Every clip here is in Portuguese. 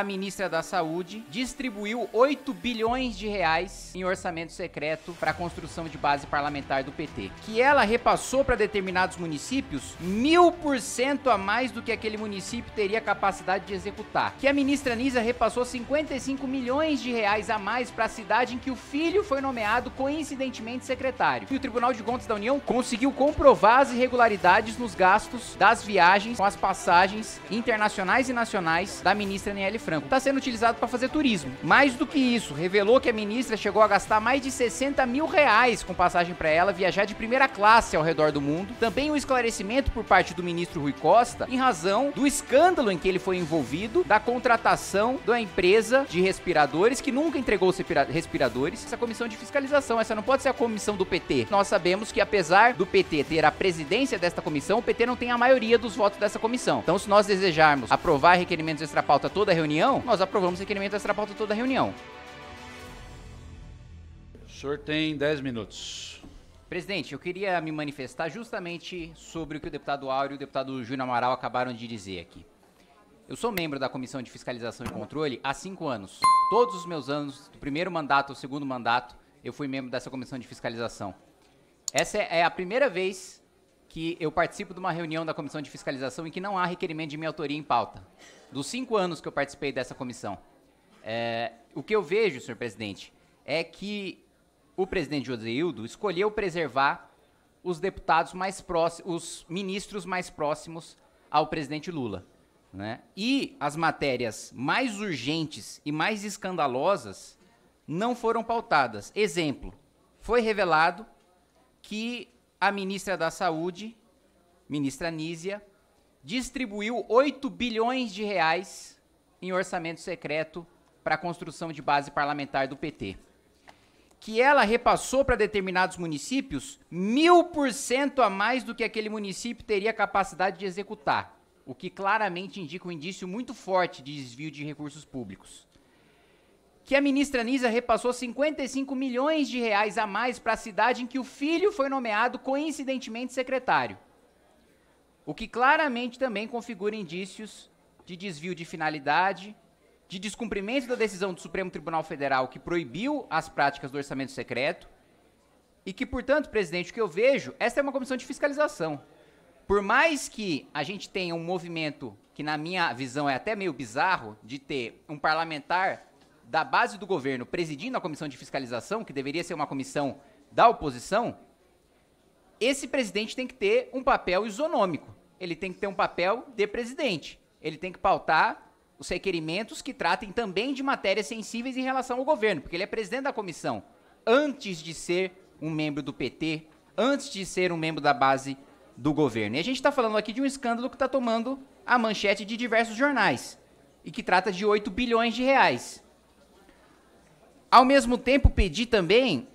a ministra da Saúde distribuiu 8 bilhões de reais em orçamento secreto para a construção de base parlamentar do PT, que ela repassou para determinados municípios mil por cento a mais do que aquele município teria capacidade de executar, que a ministra Nisa repassou 55 milhões de reais a mais para a cidade em que o filho foi nomeado coincidentemente secretário. E o Tribunal de Contas da União conseguiu comprovar as irregularidades nos gastos das viagens com as passagens internacionais e nacionais da ministra Nelly Franco está sendo utilizado para fazer turismo. Mais do que isso, revelou que a ministra chegou a gastar mais de 60 mil reais com passagem para ela viajar de primeira classe ao redor do mundo. Também um esclarecimento por parte do ministro Rui Costa em razão do escândalo em que ele foi envolvido da contratação da empresa de respiradores que nunca entregou os respiradores. Essa comissão de fiscalização, essa não pode ser a comissão do PT. Nós sabemos que apesar do PT ter a presidência desta comissão, o PT não tem a maioria dos votos dessa comissão. Então, se nós desejarmos aprovar requerimentos pauta toda a reunião reunião, nós aprovamos o requerimento extra pauta toda a reunião. O senhor tem 10 minutos. Presidente, eu queria me manifestar justamente sobre o que o deputado Áureo e o deputado Júnior Amaral acabaram de dizer aqui. Eu sou membro da Comissão de Fiscalização e Controle há cinco anos. Todos os meus anos, do primeiro mandato ao segundo mandato, eu fui membro dessa Comissão de Fiscalização. Essa é a primeira vez que eu participo de uma reunião da comissão de fiscalização em que não há requerimento de minha autoria em pauta. Dos cinco anos que eu participei dessa comissão. É, o que eu vejo, senhor presidente, é que o presidente José Hildo escolheu preservar os deputados mais próximos, os ministros mais próximos ao presidente Lula. Né? E as matérias mais urgentes e mais escandalosas não foram pautadas. Exemplo, foi revelado que a ministra da Saúde, ministra Nízia, distribuiu 8 bilhões de reais em orçamento secreto para a construção de base parlamentar do PT. Que ela repassou para determinados municípios mil por cento a mais do que aquele município teria capacidade de executar, o que claramente indica um indício muito forte de desvio de recursos públicos que a ministra Nisa repassou 55 milhões de reais a mais para a cidade em que o filho foi nomeado coincidentemente secretário. O que claramente também configura indícios de desvio de finalidade, de descumprimento da decisão do Supremo Tribunal Federal que proibiu as práticas do orçamento secreto. E que, portanto, presidente, o que eu vejo, esta é uma comissão de fiscalização. Por mais que a gente tenha um movimento que, na minha visão, é até meio bizarro, de ter um parlamentar da base do governo presidindo a comissão de fiscalização, que deveria ser uma comissão da oposição, esse presidente tem que ter um papel isonômico. Ele tem que ter um papel de presidente. Ele tem que pautar os requerimentos que tratem também de matérias sensíveis em relação ao governo, porque ele é presidente da comissão antes de ser um membro do PT, antes de ser um membro da base do governo. E a gente está falando aqui de um escândalo que está tomando a manchete de diversos jornais e que trata de 8 bilhões de reais. Ao mesmo tempo, pedi também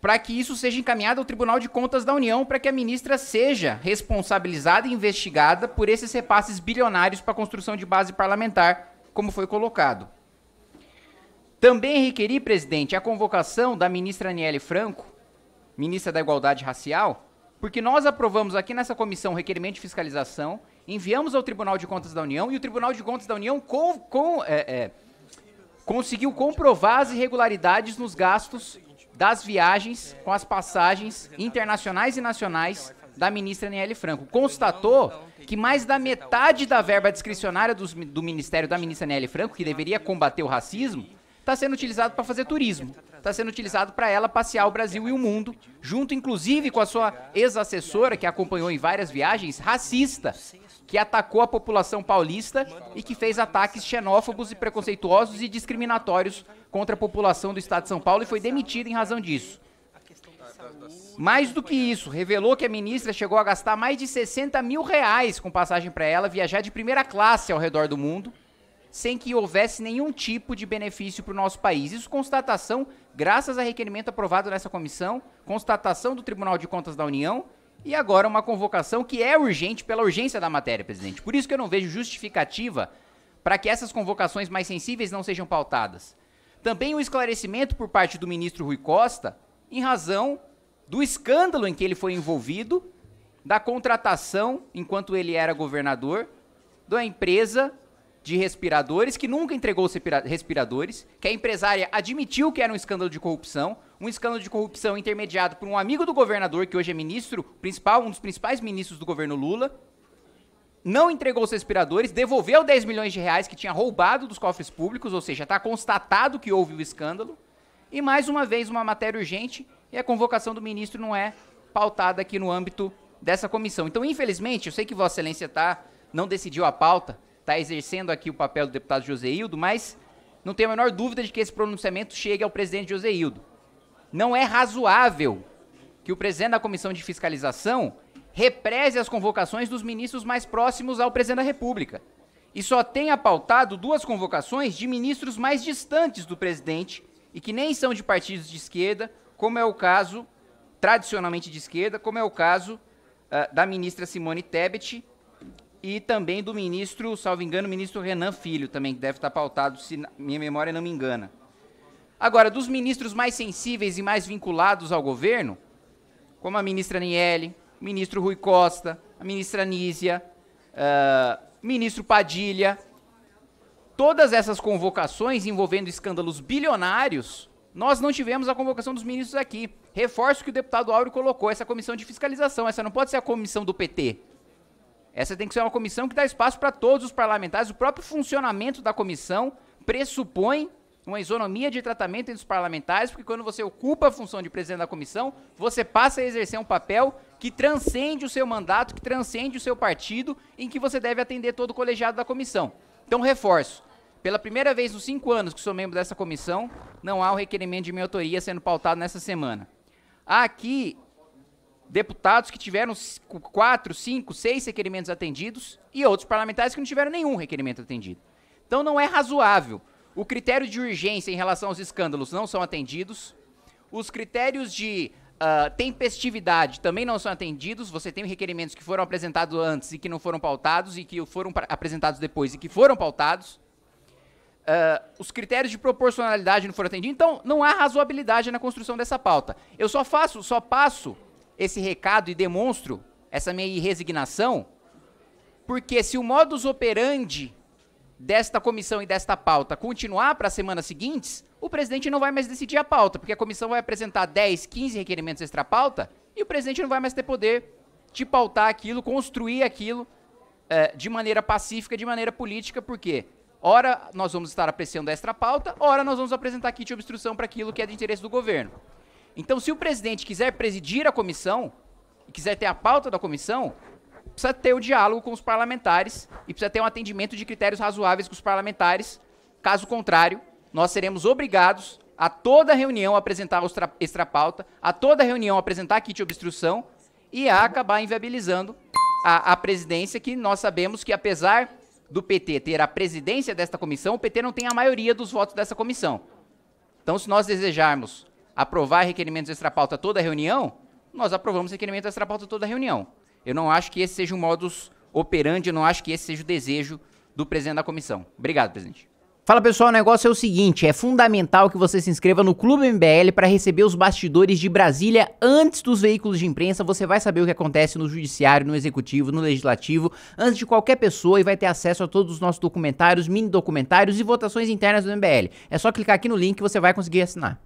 para que isso seja encaminhado ao Tribunal de Contas da União para que a ministra seja responsabilizada e investigada por esses repasses bilionários para a construção de base parlamentar, como foi colocado. Também requeri, presidente, a convocação da ministra Aniele Franco, ministra da Igualdade Racial, porque nós aprovamos aqui nessa comissão o requerimento de fiscalização, enviamos ao Tribunal de Contas da União e o Tribunal de Contas da União com, com é, é, conseguiu comprovar as irregularidades nos gastos das viagens com as passagens internacionais e nacionais da ministra Nielle Franco. Constatou que mais da metade da verba discricionária do, do ministério da ministra Aniele Franco, que deveria combater o racismo, está sendo utilizado para fazer turismo. Está sendo utilizado para ela passear o Brasil e o mundo, junto inclusive com a sua ex-assessora, que acompanhou em várias viagens, racista, que atacou a população paulista e que fez ataques xenófobos e preconceituosos e discriminatórios contra a população do estado de São Paulo e foi demitido em razão disso. Mais do que isso, revelou que a ministra chegou a gastar mais de 60 mil reais com passagem para ela viajar de primeira classe ao redor do mundo, sem que houvesse nenhum tipo de benefício para o nosso país. Isso constatação, graças a requerimento aprovado nessa comissão, constatação do Tribunal de Contas da União e agora uma convocação que é urgente pela urgência da matéria, presidente. Por isso que eu não vejo justificativa para que essas convocações mais sensíveis não sejam pautadas. Também o um esclarecimento por parte do ministro Rui Costa em razão do escândalo em que ele foi envolvido, da contratação, enquanto ele era governador, da empresa de respiradores, que nunca entregou respiradores, que a empresária admitiu que era um escândalo de corrupção, um escândalo de corrupção intermediado por um amigo do governador, que hoje é ministro principal, um dos principais ministros do governo Lula, não entregou os respiradores, devolveu 10 milhões de reais que tinha roubado dos cofres públicos, ou seja, está constatado que houve o escândalo. E mais uma vez, uma matéria urgente, e a convocação do ministro não é pautada aqui no âmbito dessa comissão. Então, infelizmente, eu sei que Vossa Excelência tá, não decidiu a pauta, está exercendo aqui o papel do deputado José Hildo mas não tenho a menor dúvida de que esse pronunciamento chegue ao presidente José Hildo não é razoável que o presidente da Comissão de Fiscalização represe as convocações dos ministros mais próximos ao presidente da República. E só tenha pautado duas convocações de ministros mais distantes do presidente e que nem são de partidos de esquerda, como é o caso, tradicionalmente de esquerda, como é o caso uh, da ministra Simone Tebet e também do ministro, salvo engano, o ministro Renan Filho também, que deve estar pautado, se minha memória não me engana. Agora, dos ministros mais sensíveis e mais vinculados ao governo, como a ministra Niele, o ministro Rui Costa, a ministra Nísia, uh, ah, ministro Padilha, todas essas convocações envolvendo escândalos bilionários, nós não tivemos a convocação dos ministros aqui. Reforço que o deputado Áureo colocou, essa comissão de fiscalização, essa não pode ser a comissão do PT. Essa tem que ser uma comissão que dá espaço para todos os parlamentares. O próprio funcionamento da comissão pressupõe uma isonomia de tratamento entre os parlamentares, porque quando você ocupa a função de presidente da comissão, você passa a exercer um papel que transcende o seu mandato, que transcende o seu partido, em que você deve atender todo o colegiado da comissão. Então, reforço. Pela primeira vez nos cinco anos que sou membro dessa comissão, não há um requerimento de minha autoria sendo pautado nessa semana. Há aqui deputados que tiveram quatro, cinco, seis requerimentos atendidos e outros parlamentares que não tiveram nenhum requerimento atendido. Então não é razoável o critério de urgência em relação aos escândalos não são atendidos. Os critérios de uh, tempestividade também não são atendidos. Você tem requerimentos que foram apresentados antes e que não foram pautados, e que foram apresentados depois e que foram pautados. Uh, os critérios de proporcionalidade não foram atendidos, então não há razoabilidade na construção dessa pauta. Eu só faço, só passo esse recado e demonstro essa minha resignação, porque se o modus operandi desta comissão e desta pauta continuar para as semanas seguintes, o presidente não vai mais decidir a pauta, porque a comissão vai apresentar 10, 15 requerimentos extra-pauta e o presidente não vai mais ter poder de pautar aquilo, construir aquilo é, de maneira pacífica, de maneira política, porque ora nós vamos estar apreciando a extra-pauta, ora nós vamos apresentar kit de obstrução para aquilo que é de interesse do governo. Então, se o presidente quiser presidir a comissão, e quiser ter a pauta da comissão, precisa ter o diálogo com os parlamentares e precisa ter um atendimento de critérios razoáveis com os parlamentares. Caso contrário, nós seremos obrigados a toda reunião apresentar extrapauta, a toda reunião apresentar kit obstrução e a acabar inviabilizando a, a presidência, que nós sabemos que apesar do PT ter a presidência desta comissão, o PT não tem a maioria dos votos dessa comissão. Então, se nós desejarmos aprovar requerimentos extrapauta toda reunião, nós aprovamos requerimentos extrapauta toda reunião. Eu não acho que esse seja o um modus operandi, eu não acho que esse seja o desejo do presidente da comissão. Obrigado, presidente. Fala pessoal, o negócio é o seguinte: é fundamental que você se inscreva no Clube MBL para receber os bastidores de Brasília antes dos veículos de imprensa. Você vai saber o que acontece no Judiciário, no Executivo, no Legislativo, antes de qualquer pessoa e vai ter acesso a todos os nossos documentários, mini documentários e votações internas do MBL. É só clicar aqui no link que você vai conseguir assinar.